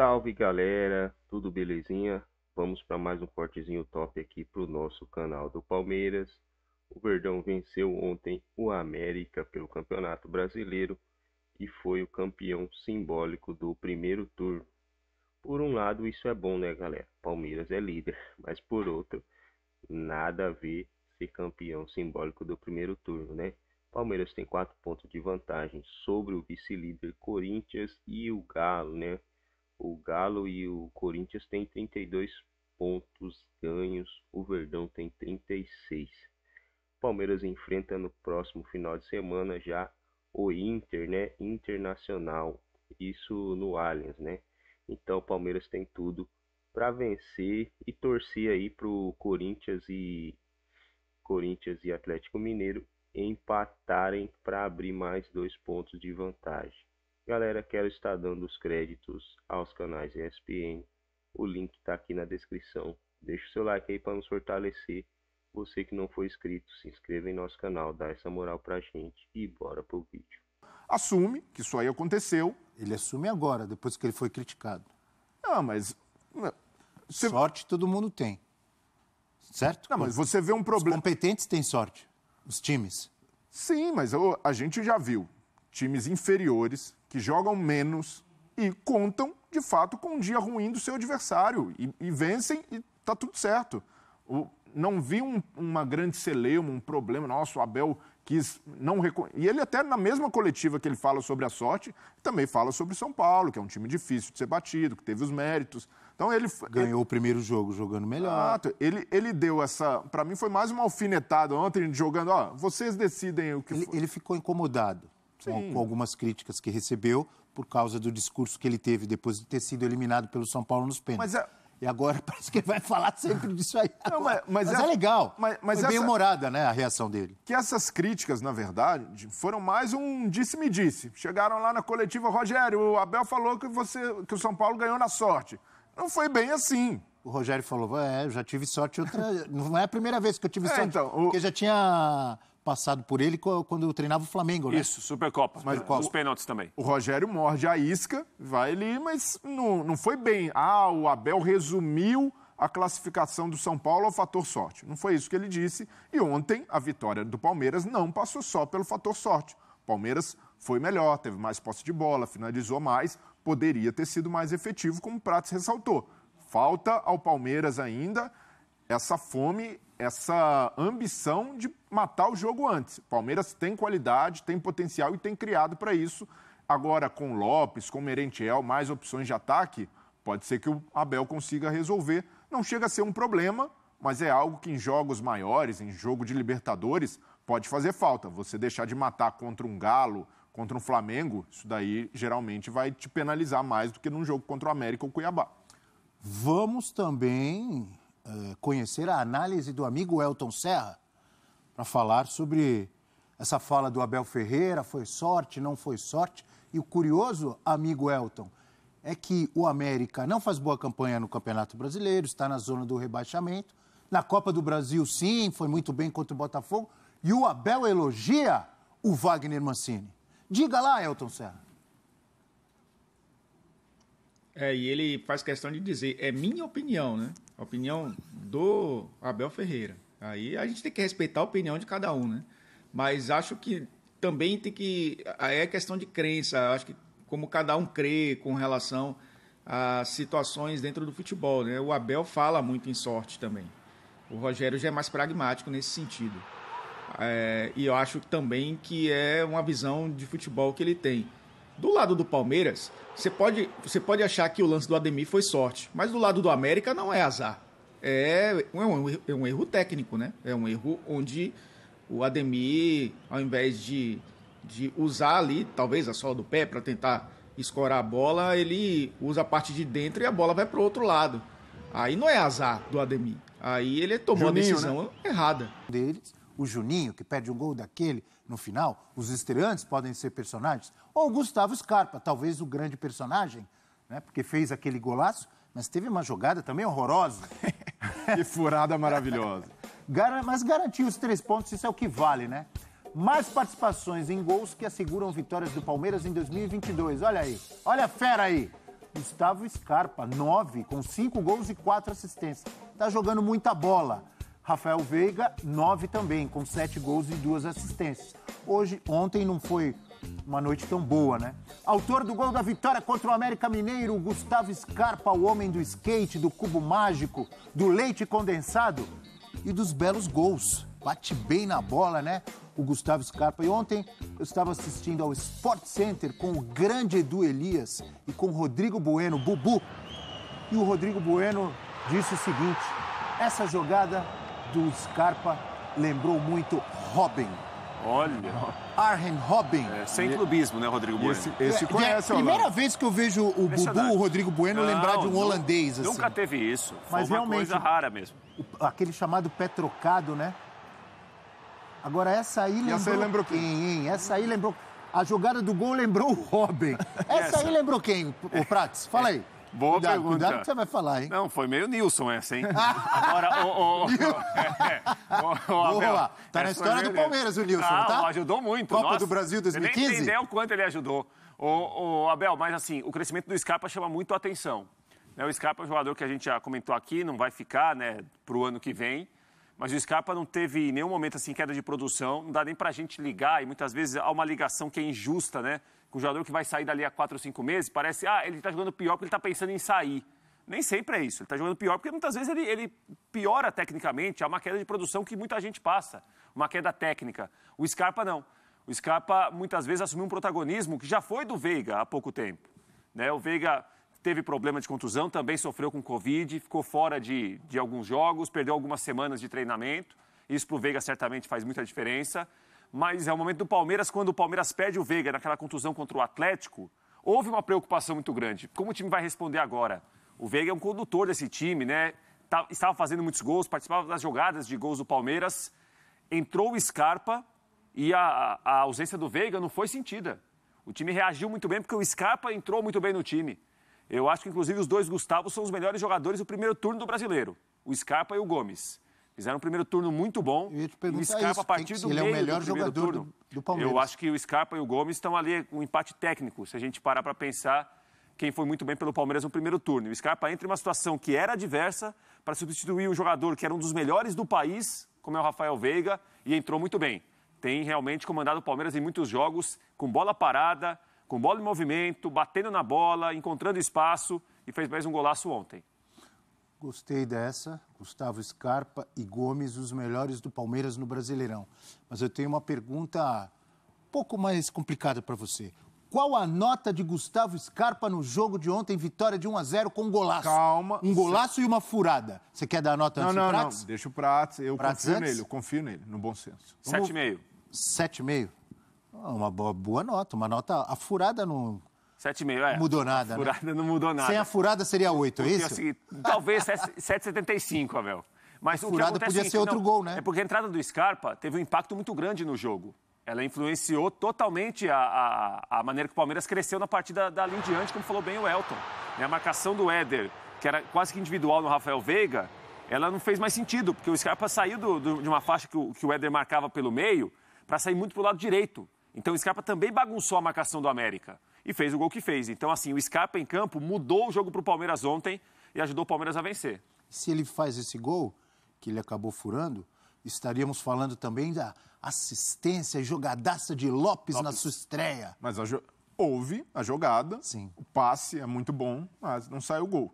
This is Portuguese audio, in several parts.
Salve galera, tudo belezinha? Vamos para mais um cortezinho top aqui para o nosso canal do Palmeiras. O Verdão venceu ontem o América pelo Campeonato Brasileiro e foi o campeão simbólico do primeiro turno. Por um lado, isso é bom, né, galera? Palmeiras é líder, mas por outro, nada a ver ser campeão simbólico do primeiro turno, né? Palmeiras tem quatro pontos de vantagem sobre o vice-líder Corinthians e o Galo, né? O Galo e o Corinthians têm 32 pontos ganhos, o Verdão tem 36. Palmeiras enfrenta no próximo final de semana já o Inter, né? Internacional. Isso no Allianz, né? Então o Palmeiras tem tudo para vencer e torcer aí pro Corinthians e Corinthians e Atlético Mineiro empatarem para abrir mais dois pontos de vantagem. Galera, quero estar dando os créditos aos canais ESPN. O link está aqui na descrição. Deixa o seu like aí para nos fortalecer. Você que não foi inscrito, se inscreva em nosso canal, dá essa moral pra gente e bora pro vídeo. Assume que isso aí aconteceu. Ele assume agora, depois que ele foi criticado. Ah, mas. Você... Né, sorte todo mundo tem. Certo? Não, ah, mas você vê um problema. Os competentes têm sorte, os times. Sim, mas eu, a gente já viu times inferiores que jogam menos e contam, de fato, com um dia ruim do seu adversário. E, e vencem e tá tudo certo. O, não vi um, uma grande celeuma, um problema. Nossa, o Abel quis não reconhecer. E ele até na mesma coletiva que ele fala sobre a sorte, também fala sobre São Paulo, que é um time difícil de ser batido, que teve os méritos. Então ele ganhou ele... o primeiro jogo jogando melhor. Exato. Ele, ele deu essa, para mim foi mais uma alfinetada ontem jogando, ó, vocês decidem o que Ele, ele ficou incomodado com, com, algumas críticas que recebeu por causa do discurso que ele teve depois de ter sido eliminado pelo São Paulo nos pênaltis. A... É- e agora parece que ele vai falar sempre disso aí. Não, mas, mas, mas é, é legal. Mas, mas Foi essa... bem-humorada né, a reação dele. Que essas críticas, na verdade, foram mais um disse-me-disse. Chegaram lá na coletiva, Rogério, o Abel falou que, você, que o São Paulo ganhou na sorte. Não foi bem assim. O Rogério falou: é, eu já tive sorte outra. Não é a primeira vez que eu tive é, sorte. Então, o... Porque já tinha passado por ele quando eu treinava o Flamengo, né? Isso, Supercopa. Mas, é, os pênaltis também. O Rogério morde a isca, vai ali, mas não, não foi bem. Ah, o Abel resumiu a classificação do São Paulo ao fator sorte. Não foi isso que ele disse. E ontem, a vitória do Palmeiras não passou só pelo fator sorte. O Palmeiras foi melhor, teve mais posse de bola, finalizou mais, poderia ter sido mais efetivo, como o Prates ressaltou. Falta ao Palmeiras ainda essa fome essa ambição de matar o jogo antes. Palmeiras tem qualidade, tem potencial e tem criado para isso. Agora, com Lopes, com Merentiel, mais opções de ataque, pode ser que o Abel consiga resolver. Não chega a ser um problema, mas é algo que em jogos maiores, em jogo de Libertadores, pode fazer falta. Você deixar de matar contra um Galo, contra um Flamengo, isso daí geralmente vai te penalizar mais do que num jogo contra o América ou Cuiabá. Vamos também eh, conhecer a análise do amigo Elton Serra para falar sobre essa fala do Abel Ferreira, foi sorte, não foi sorte. E o curioso, amigo Elton, é que o América não faz boa campanha no Campeonato Brasileiro, está na zona do rebaixamento. Na Copa do Brasil, sim, foi muito bem contra o Botafogo. E o Abel elogia o Wagner Mancini. Diga lá, Elton Serra. É, e ele faz questão de dizer, é minha opinião, né? a opinião do Abel Ferreira. Aí a gente tem que respeitar a opinião de cada um, né? Mas acho que também tem que. Aí é questão de crença. Acho que como cada um crê com relação a situações dentro do futebol, né? O Abel fala muito em sorte também. O Rogério já é mais pragmático nesse sentido. É, e eu acho também que é uma visão de futebol que ele tem. Do lado do Palmeiras, você pode, você pode achar que o lance do Ademir foi sorte, mas do lado do América não é azar. É, é um, é um erro técnico, né? É um erro onde o Ademir, ao invés de, de usar ali, talvez a sola do pé para tentar escorar a bola, ele usa a parte de dentro e a bola vai para o outro lado. Aí não é azar do Ademir. Aí ele tomou Juninho, a decisão né? errada. Deles o Juninho, que perde um gol daquele no final, os estreantes podem ser personagens, ou o Gustavo Scarpa, talvez o grande personagem, né? porque fez aquele golaço, mas teve uma jogada também horrorosa. que furada maravilhosa. mas garantiu os três pontos, isso é o que vale, né? Mais participações em gols que asseguram vitórias do Palmeiras em 2022. Olha aí, olha a fera aí. Gustavo Scarpa, nove, com cinco gols e quatro assistências. Tá jogando muita bola. Rafael Veiga, nove também, com sete gols e duas assistências. Hoje, ontem não foi uma noite tão boa, né? Autor do gol da vitória contra o América Mineiro, Gustavo Scarpa, o homem do skate, do cubo mágico, do leite condensado e dos belos gols. Bate bem na bola, né? O Gustavo Scarpa. E ontem eu estava assistindo ao Sport Center com o grande Edu Elias e com o Rodrigo Bueno, Bubu. E o Rodrigo Bueno disse o seguinte: essa jogada do Scarpa lembrou muito Robin. Olha. Arjen Robin. É, sem clubismo, né, Rodrigo Bueno? Esse, esse é, conhece, é a primeira vez que eu vejo o Bubu, o Rodrigo Bueno, não, lembrar de um não, holandês. Assim. Nunca teve isso. Foi Mas uma realmente, coisa rara mesmo. Aquele chamado pé trocado, né? Agora, essa aí lembrou. essa aí lembrou quem? quem? Essa aí lembrou. A jogada do gol lembrou o Robin. Essa, essa. aí lembrou quem, o Prates? Fala aí. Boa cuidado, pergunta. Cuidado que você vai falar, hein? Não, foi meio Nilson essa, hein? Agora, o... o, o, o Abel, Boa, tá na história do Palmeiras o Nilson, ah, tá? tá? ajudou muito. Copa Nossa, do Brasil 2015? Nem o quanto ele ajudou. O, Abel, mas assim, o crescimento do Scarpa chama muito a atenção. Né? O Scarpa é um jogador que a gente já comentou aqui, não vai ficar né, para o ano que vem. Mas o Scarpa não teve nenhum momento assim queda de produção, não dá nem para a gente ligar, e muitas vezes há uma ligação que é injusta, né? o jogador que vai sair dali a quatro ou cinco meses, parece, ah, ele está jogando pior porque ele está pensando em sair. Nem sempre é isso. Ele está jogando pior porque muitas vezes ele, ele piora tecnicamente. Há uma queda de produção que muita gente passa, uma queda técnica. O Scarpa não. O Scarpa muitas vezes assumiu um protagonismo que já foi do Veiga há pouco tempo. Né? O Veiga teve problema de contusão, também sofreu com Covid, ficou fora de, de alguns jogos, perdeu algumas semanas de treinamento. Isso para o Veiga certamente faz muita diferença mas é o momento do Palmeiras, quando o Palmeiras perde o Veiga naquela contusão contra o Atlético, houve uma preocupação muito grande. Como o time vai responder agora? O Veiga é um condutor desse time, né? Tá, estava fazendo muitos gols, participava das jogadas de gols do Palmeiras. Entrou o Scarpa e a, a ausência do Veiga não foi sentida. O time reagiu muito bem porque o Scarpa entrou muito bem no time. Eu acho que, inclusive, os dois Gustavos são os melhores jogadores do primeiro turno do brasileiro: o Scarpa e o Gomes. Fizeram um primeiro turno muito bom. E o Scarpa, isso, a partir do ele meio é o melhor do jogador turno, do, do, Palmeiras. Eu acho que o Scarpa e o Gomes estão ali um empate técnico, se a gente parar para pensar quem foi muito bem pelo Palmeiras no primeiro turno. o Scarpa entra em uma situação que era adversa para substituir um jogador que era um dos melhores do país, como é o Rafael Veiga, e entrou muito bem. Tem realmente comandado o Palmeiras em muitos jogos, com bola parada, com bola em movimento, batendo na bola, encontrando espaço e fez mais um golaço ontem. Gostei dessa. Gustavo Scarpa e Gomes, os melhores do Palmeiras no Brasileirão. Mas eu tenho uma pergunta um pouco mais complicada para você. Qual a nota de Gustavo Scarpa no jogo de ontem, vitória de 1 a 0 com um golaço? Calma. Um golaço cê... e uma furada. Você quer dar a nota antes não, não, do Prats? Não, deixa o Prats. Eu Prats confio antes? nele, eu confio nele, no bom senso. 7,5. 7,5? Uma boa, boa nota, uma nota. A furada não 7,5, é. Mudou nada, né? furada né? não mudou nada. Sem a furada seria 8, é isso? Assim, talvez 7,75, Abel. Mas a o furada é podia ser outro não, gol, né? É porque a entrada do Scarpa teve um impacto muito grande no jogo. Ela influenciou totalmente a, a, a maneira que o Palmeiras cresceu na partida dali em diante, como falou bem o Elton. Né? A marcação do Éder, que era quase que individual no Rafael Veiga, ela não fez mais sentido, porque o Scarpa saiu do, do, de uma faixa que o, que o Éder marcava pelo meio para sair muito para o lado direito. Então o Scarpa também bagunçou a marcação do América e fez o gol que fez. Então, assim, o Scarpa em campo mudou o jogo para o Palmeiras ontem e ajudou o Palmeiras a vencer. Se ele faz esse gol, que ele acabou furando, estaríamos falando também da assistência e jogadaça de Lopes, Lopes. na sua estreia. Mas a jo... houve a jogada, Sim. o passe é muito bom, mas não sai o gol.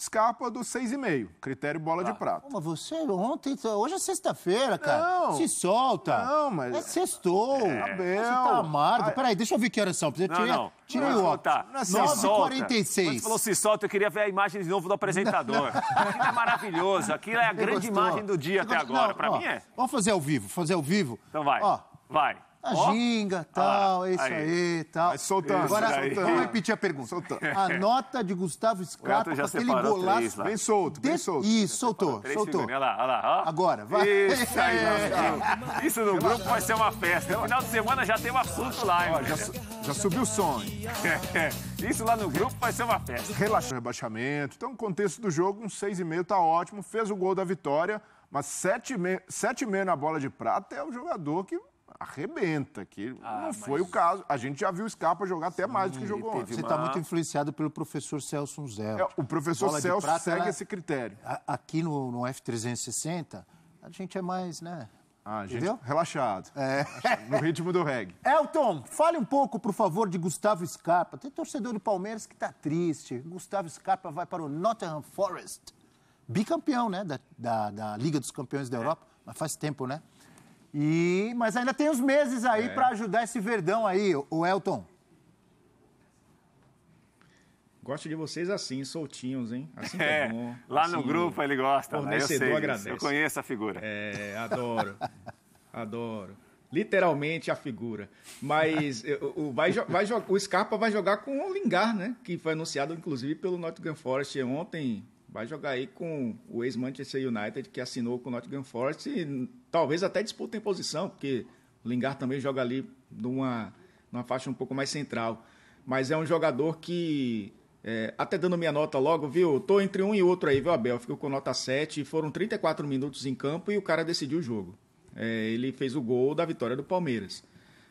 Scarpa do 6,5, critério bola ah, de prata. Mas você ontem, então, hoje é sexta-feira, cara. Não. Se solta. Não, mas. É sextou. É. Abel. Você tá amargo. Ah, Peraí, deixa eu ver que horas são. Você tira, não, Tirei não. o óculos. Tá. 9h46. Quando falou se solta, eu queria ver a imagem de novo do apresentador. Aquilo é maravilhoso. Aquilo é a grande imagem do dia até agora. Não, Pra ó, mim é. Vamos fazer ao vivo, fazer ao vivo. Então vai. Ó. Vai. A oh. ginga, tal, ah, é isso aí, aí tal. Mas soltando. Agora, soltando. vamos repetir a pergunta. Soltando. A nota de Gustavo Scarpa com aquele golaço. Três, bem solto, bem solto. De... Isso, soltou, três, soltou. Olha lá, olha lá. Ó. Agora, vai. Isso aí, Isso no grupo vai ser uma festa. No final de semana já tem um assunto lá, hein? Ó, já, já subiu o sonho. Isso lá no grupo vai ser uma festa. Relaxa o rebaixamento. Então, o contexto do jogo, um 6,5 tá ótimo. Fez o gol da vitória, mas 7,5 na bola de prata é o jogador que arrebenta, que ah, não foi o caso. A gente já viu o Scarpa jogar até mais do que jogou ontem. Você está uma... Tá muito influenciado pelo professor Celso Zé. É, o professor Celso prata, segue ela... Né? esse critério. Aqui no, no F360, a gente é mais, né? Ah, gente, Entendeu? relaxado. É. No ritmo do reggae. Elton, fale um pouco, por favor, de Gustavo Scarpa. Tem torcedor do Palmeiras que está triste. Gustavo Scarpa vai para o Nottingham Forest. Bicampeão, né? Da, da, da Liga dos Campeões da Europa. É. Mas faz tempo, né? E, mas ainda tem uns meses aí é. para ajudar esse verdão aí, o Elton. Gosto de vocês assim, soltinhos, hein? Assim que é, é bom. Lá assim, no grupo ele gosta. Fornecedor né? eu agradece. Eu conheço a figura. É, adoro. adoro. Literalmente a figura. Mas o, o, vai, vai, o Scarpa vai jogar com o Lingard, né? Que foi anunciado, inclusive, pelo Nottingham Forest ontem vai jogar aí com o ex-Manchester United, que assinou com o Nottingham Forest e talvez até disputa em posição, porque o Lingard também joga ali numa, numa faixa um pouco mais central. Mas é um jogador que, é, até dando minha nota logo, viu? Tô entre um e outro aí, viu, Abel? Ficou com nota 7, foram 34 minutos em campo e o cara decidiu o jogo. É, ele fez o gol da vitória do Palmeiras.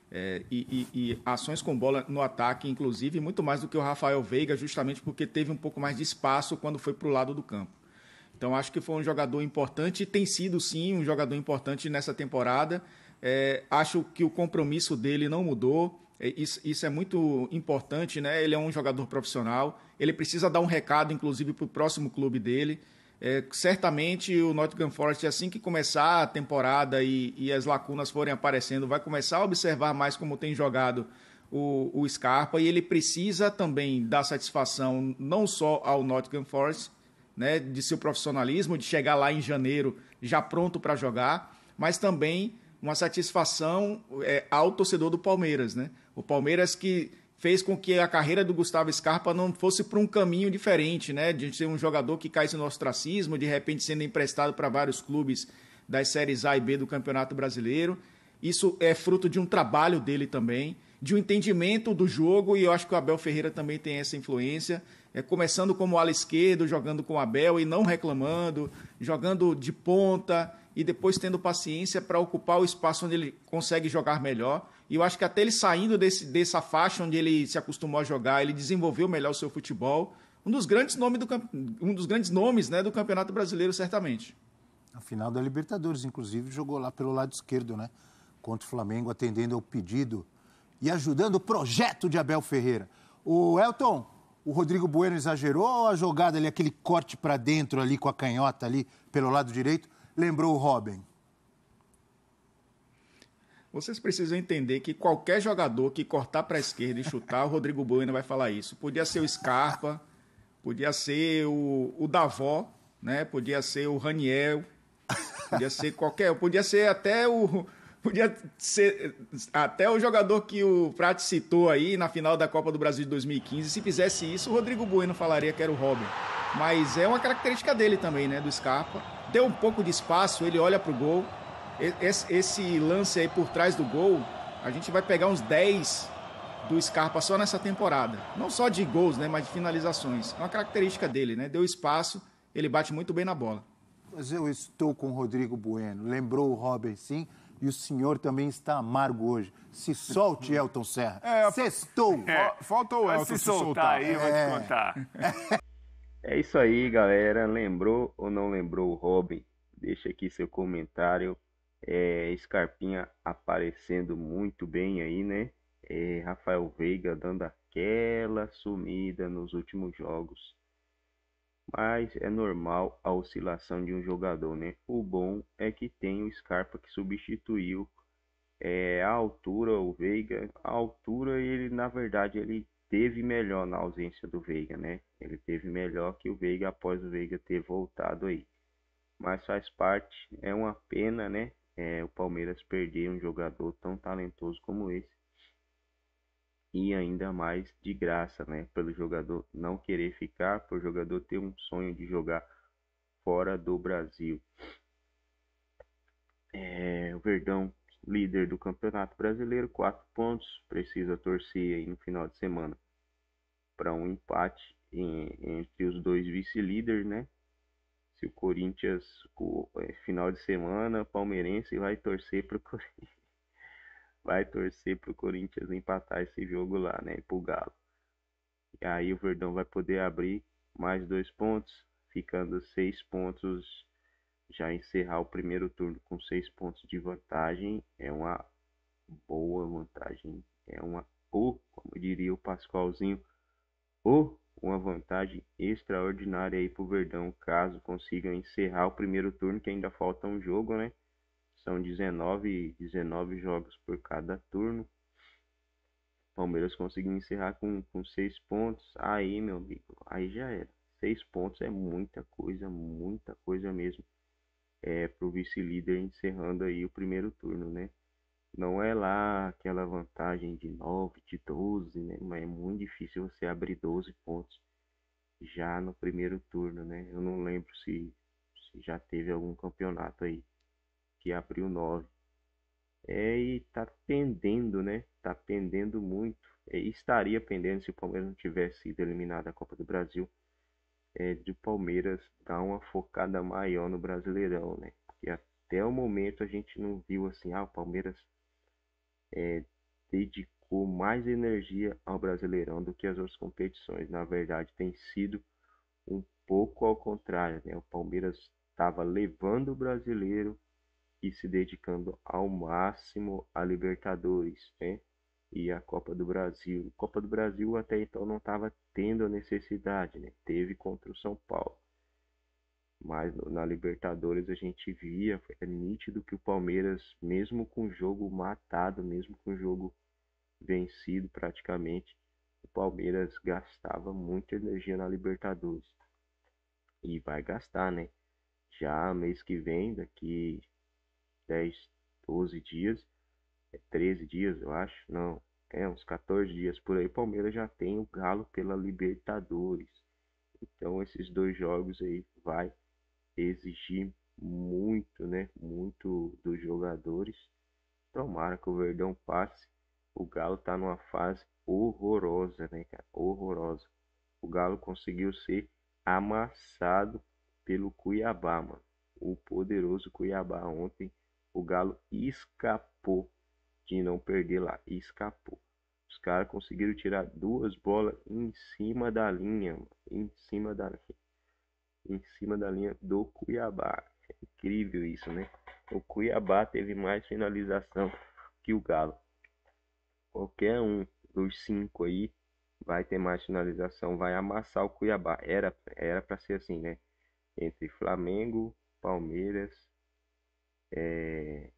É, e, e, e, ações com bola no ataque, inclusive, muito mais do que o Rafael Veiga, justamente porque teve um pouco mais de espaço quando foi para o lado do campo. Então, acho que foi um jogador importante tem sido, sim, um jogador importante nessa temporada. É, acho que o compromisso dele não mudou. É, isso, isso, é muito importante, né? Ele é um jogador profissional. Ele precisa dar um recado, inclusive, para o próximo clube dele. É, certamente o Nottingham Forest, assim que começar a temporada e, e, as lacunas forem aparecendo, vai começar a observar mais como tem jogado o, o Scarpa e ele precisa também dar satisfação não só ao Nottingham Forest, né, de seu profissionalismo, de chegar lá em janeiro já pronto para jogar, mas também uma satisfação é, ao torcedor do Palmeiras. Né? O Palmeiras que fez com que a carreira do Gustavo Scarpa não fosse para um caminho diferente, né? De ser um jogador que caísse no ostracismo, de repente sendo emprestado para vários clubes das séries A e B do Campeonato Brasileiro. Isso é fruto de um trabalho dele também, de um entendimento do jogo, e eu acho que o Abel Ferreira também tem essa influência. É, começando como ala esquerdo, jogando com o Abel e não reclamando, jogando de ponta e depois tendo paciência para ocupar o espaço onde ele consegue jogar melhor. E eu acho que até ele saindo desse, dessa faixa onde ele se acostumou a jogar, ele desenvolveu melhor o seu futebol. Um dos grandes nomes, do, um dos grandes nomes né, do Campeonato Brasileiro, certamente. A final da Libertadores, inclusive, jogou lá pelo lado esquerdo, né? Contra o Flamengo, atendendo ao pedido e ajudando o projeto de Abel Ferreira. O Elton, o Rodrigo Bueno exagerou a jogada ali, aquele corte para dentro ali com a canhota ali pelo lado direito, lembrou o Robin? Vocês precisam entender que qualquer jogador que cortar para a esquerda e chutar, o Rodrigo Bueno vai falar isso. Podia ser o Scarpa, podia ser o, o Davó, né? Podia ser o Raniel, podia ser qualquer, podia ser até o podia ser até o jogador que o Prat citou aí na final da Copa do Brasil de 2015. Se fizesse isso, o Rodrigo Bueno falaria que era o Robin. Mas é uma característica dele também, né, do Scarpa. Deu um pouco de espaço, ele olha pro gol, esse, lance aí por trás do gol, a gente vai pegar uns 10 do Scarpa só nessa temporada. Não só de gols, né, mas de finalizações. É uma característica dele, né? Deu espaço, ele bate muito bem na bola. Mas eu estou com o Rodrigo Bueno. Lembrou o Robin, sim. E o senhor também está amargo hoje. Se solte, Elton Serra. É, Sextou. É, faltou o Elton se, se soltar. aí, eu vou é. te contar. É isso aí, galera. Lembrou ou não lembrou o Robin? Deixa aqui seu comentário é, Scarpinha aparecendo muito bem aí, né? É, Rafael Veiga dando aquela sumida nos últimos jogos. Mas é normal a oscilação de um jogador, né? O bom é que tem o Scarpa que substituiu é, a altura, o Veiga. A altura, ele na verdade, ele teve melhor na ausência do Veiga, né? Ele teve melhor que o Veiga após o Veiga ter voltado aí mas faz parte, é uma pena, né? é, o Palmeiras perder um jogador tão talentoso como esse e ainda mais de graça, né? Pelo jogador não querer ficar, por jogador ter um sonho de jogar fora do Brasil. É, o Verdão, líder do Campeonato Brasileiro, quatro pontos, precisa torcer aí no final de semana para um empate em, entre os dois vice-líderes, né? se o Corinthians, o, é, final de semana, palmeirense vai torcer pro Corinthians. Vai torcer pro Corinthians empatar esse jogo lá, né? Pro Galo. E aí o Verdão vai poder abrir mais dois pontos, ficando seis pontos. Já encerrar o primeiro turno com seis pontos de vantagem é uma boa vantagem. É uma, ou, oh, como diria o Pascoalzinho, ou oh, uma vantagem extraordinária aí pro Verdão, caso consiga encerrar o primeiro turno, que ainda falta um jogo, né? São 19, 19 jogos por cada turno. Palmeiras conseguiu encerrar com, com seis pontos. Aí, meu amigo, aí já era. Seis pontos é muita coisa, muita coisa mesmo. É, pro vice-líder encerrando aí o primeiro turno, né? Não é lá aquela vantagem de 9, de 12, né? Mas é muito difícil você abrir 12 pontos já no primeiro turno, né? Eu não lembro se, se já teve algum campeonato aí que abriu 9. É, e tá pendendo, né? Tá pendendo muito. É, estaria pendendo se o Palmeiras não tivesse sido eliminado da Copa do Brasil. É, de Palmeiras dar uma focada maior no Brasileirão, né? Porque até o momento a gente não viu assim, ah, o Palmeiras é, dedicou mais energia ao Brasileirão do que as outras competições. Na verdade, tem sido um pouco ao contrário. Né? O Palmeiras estava levando o brasileiro e se dedicando ao máximo a Libertadores né? e a Copa do Brasil. Copa do Brasil até então não estava tendo a necessidade, né? teve contra o São Paulo. Mas na Libertadores a gente via, é nítido que o Palmeiras, mesmo com o jogo matado, mesmo com o jogo vencido praticamente, o Palmeiras gastava muita energia na Libertadores. E vai gastar, né? Já mês que vem, daqui 10, 12 dias, 13 é dias, eu acho, não, é uns 14 dias por aí, o Palmeiras já tem o Galo pela Libertadores. Então esses dois jogos aí vai exigir muito, né? Muito dos jogadores. Tomara que o Verdão passe. O Galo tá numa fase horrorosa, né, cara? Horrorosa. O Galo conseguiu ser amassado pelo Cuiabá, mano. O poderoso Cuiabá ontem, o Galo escapou de não perder lá, escapou. Os caras conseguiram tirar duas bolas em cima da linha, mano. em cima da linha em cima da linha do Cuiabá. É incrível isso, né? O Cuiabá teve mais finalização que o Galo. Qualquer um dos cinco aí vai ter mais finalização, vai amassar o Cuiabá. Era era para ser assim, né? Entre Flamengo, Palmeiras, é,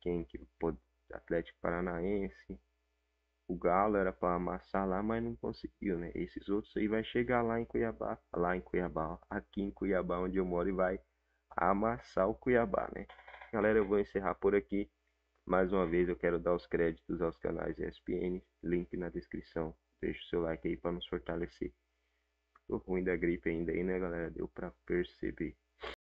quem que pode Atlético Paranaense, o Galo era para amassar lá, mas não conseguiu, né? Esses outros aí vai chegar lá em Cuiabá, lá em Cuiabá, aqui em Cuiabá onde eu moro e vai amassar o Cuiabá, né? Galera, eu vou encerrar por aqui. Mais uma vez eu quero dar os créditos aos canais ESPN, link na descrição. Deixa o seu like aí para nos fortalecer. Tô ruim da gripe ainda aí, né, galera? Deu para perceber.